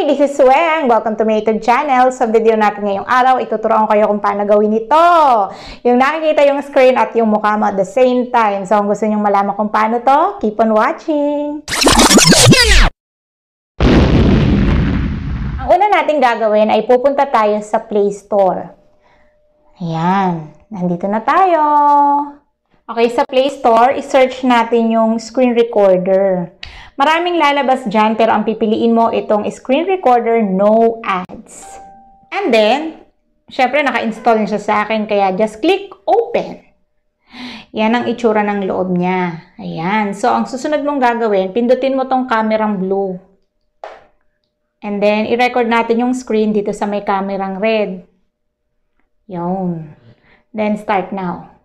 Hey! This is Weng! Welcome to my YouTube channel. Sa video natin ngayong araw, ituturoan kayo kung paano gawin ito. Yung nakikita yung screen at yung mukha mo at the same time. So kung gusto nyong malaman kung paano to, keep on watching! Ang una natin gagawin ay pupunta tayo sa Play Store. Ayan. Nandito na tayo. Okay, sa Play Store, isearch natin yung screen recorder. Maraming lalabas dyan pero ang pipiliin mo itong screen recorder, no ads. And then, syempre naka-install na siya sa akin kaya just click open. Yan ang itsura ng loob niya. Ayan. So, ang susunod mong gagawin, pindutin mo tong kamerang blue. And then, i-record natin yung screen dito sa may kamerang red. Yun. Then, start now.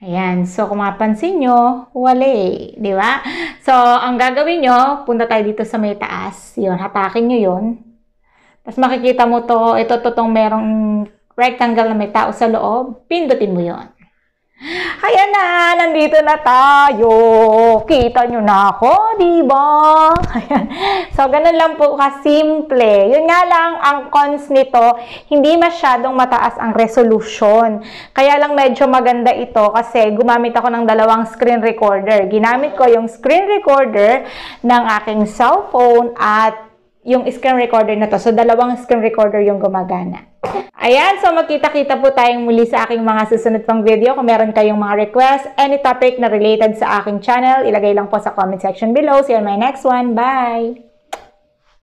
Ayan. So, kung mapansin nyo, wale. Di ba? So, ang gagawin nyo, punta tayo dito sa may taas. Yun, hatakin nyo yun. Tapos makikita mo to, ito, to tong merong rectangle na may tao sa loob. Pindutin mo yon Ayan na, nandito na tayo. Kita nyo na ako, di ba? Ayan. So, ganun lang po kasimple. Yun nga lang, ang cons nito, hindi masyadong mataas ang resolution. Kaya lang medyo maganda ito kasi gumamit ako ng dalawang screen recorder. Ginamit ko yung screen recorder ng aking cellphone at yung screen recorder na to. So, dalawang screen recorder yung gumagana. Ayan, so magkita-kita po tayong muli sa aking mga susunod pang video. Kung meron kayong mga request, any topic na related sa aking channel, ilagay lang po sa comment section below. See you on my next one. Bye!